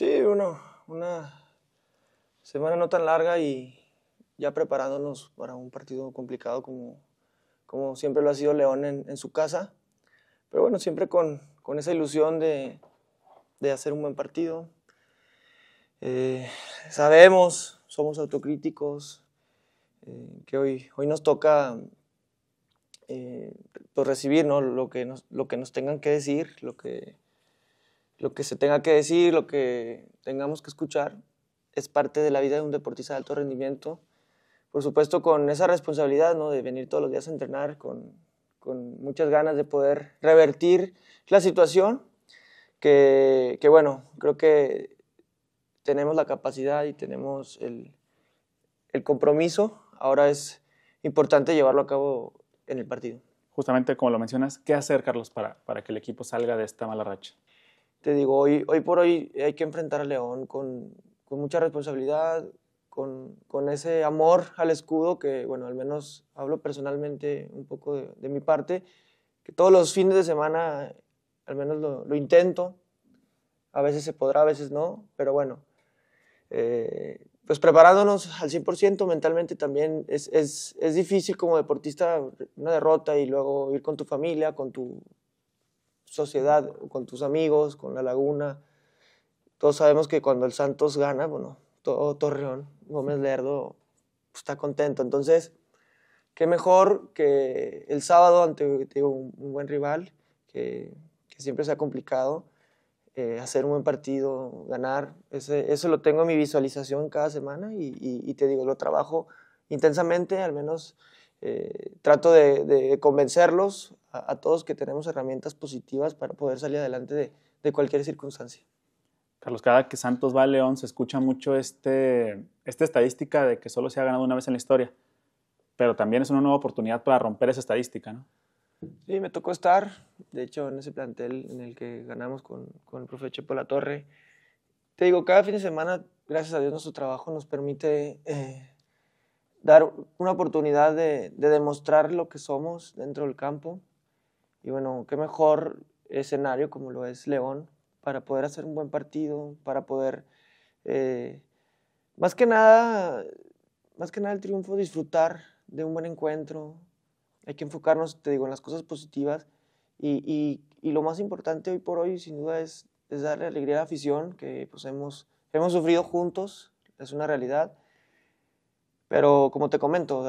Sí, una semana no tan larga y ya preparándonos para un partido complicado como, como siempre lo ha sido León en, su casa. Pero bueno, siempre con, con esa ilusión de, de, hacer un buen partido. Eh, sabemos, somos autocríticos, eh, que hoy, hoy nos toca eh, pues recibir lo, que nos, lo que nos tengan que decir, lo que lo que se tenga que decir, lo que tengamos que escuchar, es parte de la vida de un deportista de alto rendimiento. Por supuesto, con esa responsabilidad ¿no? de venir todos los días a entrenar, con, con muchas ganas de poder revertir la situación, que, que, bueno, creo que tenemos la capacidad y tenemos el, el compromiso. Ahora es importante llevarlo a cabo en el partido. Justamente como lo mencionas, ¿qué hacer, Carlos, para, para que el equipo salga de esta mala racha? te digo, hoy, hoy por hoy hay que enfrentar a León con, con mucha responsabilidad, con, con, ese amor al escudo que, bueno, al menos hablo personalmente un poco de, mi parte, que todos los fines de semana al menos lo, lo intento, a veces se podrá, a veces no, pero bueno, eh, pues preparándonos al 100% mentalmente también es, es, es difícil como deportista una derrota y luego ir con tu familia, con tu sociedad, con tus amigos, con la laguna. Todos sabemos que cuando el Santos gana, bueno, todo Torreón, Gómez Lerdo pues, está contento. Entonces, qué mejor que el sábado ante un, buen rival, que, siempre se ha complicado, eh, hacer un buen partido, ganar. eso lo tengo en mi visualización cada semana y te digo, lo trabajo intensamente, al menos eh, trato de, convencerlos a, todos que tenemos herramientas positivas para poder salir adelante de, cualquier circunstancia. Carlos, cada que Santos va a León se escucha mucho este, esta estadística de que solo se ha ganado una vez en la historia, pero también es una nueva oportunidad para romper esa estadística, ¿no? Sí, me tocó estar, de hecho, en ese plantel en el que ganamos con, el profe Chepo La Torre. Te digo, cada fin de semana, gracias a Dios, nuestro trabajo nos permite eh, dar una oportunidad de, demostrar lo que somos dentro del campo. Y bueno, qué mejor escenario como lo es León para poder hacer un buen partido, para poder, eh, más que nada, más que nada el triunfo, disfrutar de un buen encuentro. Hay que enfocarnos, te digo, en las cosas positivas. Y, lo más importante hoy por hoy, sin duda, es, es darle alegría a la afición, que pues, hemos sufrido juntos, es una realidad pero como te comento,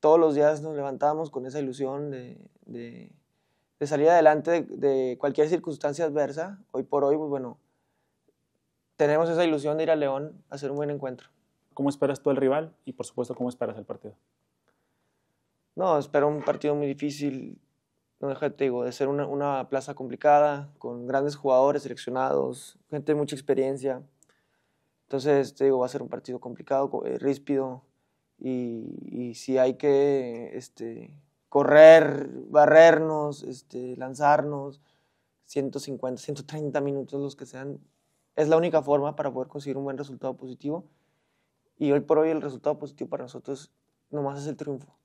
todos los días nos levantábamos con esa ilusión de, salir adelante de, cualquier circunstancia adversa. Hoy por hoy, pues bueno, tenemos esa ilusión de ir a León a hacer un buen encuentro. ¿Cómo esperas tú al rival y por supuesto cómo esperas el partido? No, espero un partido muy difícil, no deja, te digo, de ser una, una, plaza complicada, con grandes jugadores seleccionados, gente de mucha experiencia. Entonces, te digo, va a ser un partido complicado, eh, ríspido, y, si hay que este, correr, barrernos, este, lanzarnos, 150, 130 minutos, los que sean, es la única forma para poder conseguir un buen resultado positivo. Y hoy por hoy el resultado positivo para nosotros nomás es el triunfo.